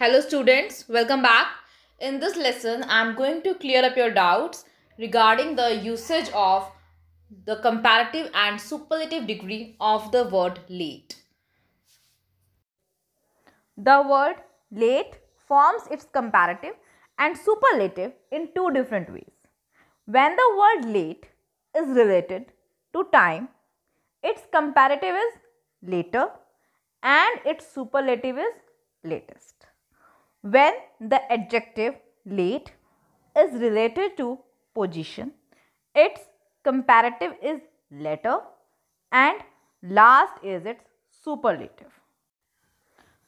Hello students, welcome back. In this lesson, I am going to clear up your doubts regarding the usage of the comparative and superlative degree of the word late. The word late forms its comparative and superlative in two different ways. When the word late is related to time, its comparative is later and its superlative is latest when the adjective late is related to position, its comparative is later and last is its superlative.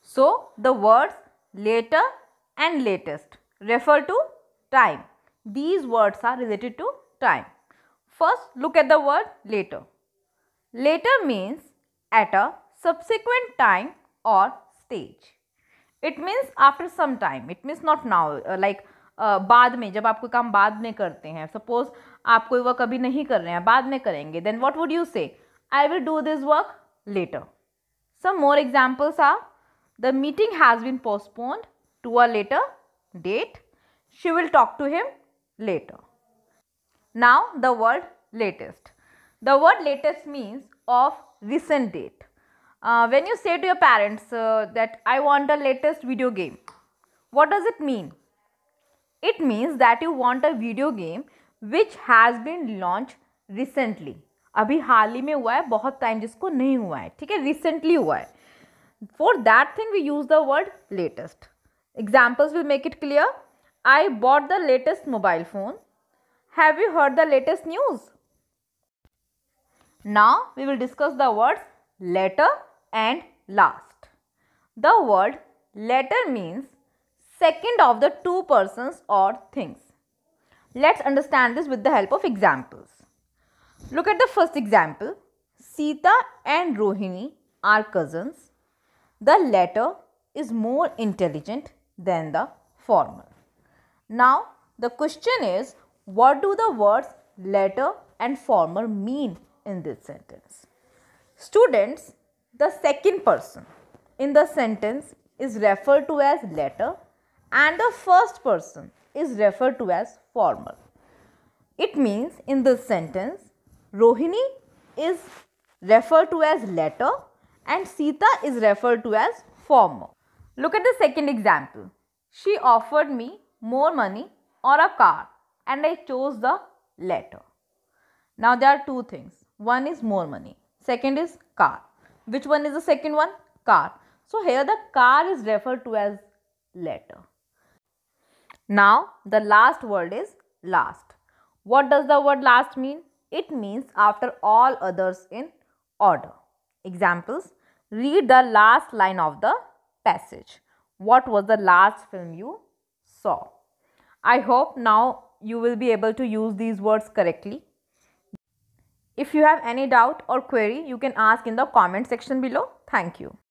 So, the words later and latest refer to time. These words are related to time. First, look at the word later. Later means at a subsequent time or stage. It means after some time it means not now like बाद में जब आप कोई काम बाद में करते हैं सपोज आप कोई वर्क अभी नहीं कर रहे हैं बाद में करेंगे then what would you say I will do this work later some more examples are the meeting has been postponed to a later date. She will talk to him later. Now the word latest. The word latest means of recent date. Uh, when you say to your parents uh, that I want the latest video game, what does it mean? It means that you want a video game which has been launched recently. अभी हाल ही में हुआ है बहुत time जिसको नहीं हुआ है ठीक है रिसेंटली हुआ है for that thing we use the word latest examples will make it clear I bought the latest mobile phone have you heard the latest news now we will discuss the words later and last. The word letter means second of the two persons or things. Let's understand this with the help of examples. Look at the first example. Sita and Rohini are cousins. The latter is more intelligent than the former. Now, the question is what do the words letter and former mean in this sentence? Students, the second person in the sentence is referred to as latter and the first person is referred to as former. It means in this sentence, Rohini is referred to as latter and Sita is referred to as former. Look at the second example. She offered me more money or a car and I chose the latter. Now there are two things. One is more money. Second is car. Which one is the second one? Car. So here the car is referred to as letter. Now the last word is last. What does the word last mean? It means after all others in order. Examples. Read the last line of the passage. What was the last film you saw? I hope now you will be able to use these words correctly. If you have any doubt or query, you can ask in the comment section below. Thank you.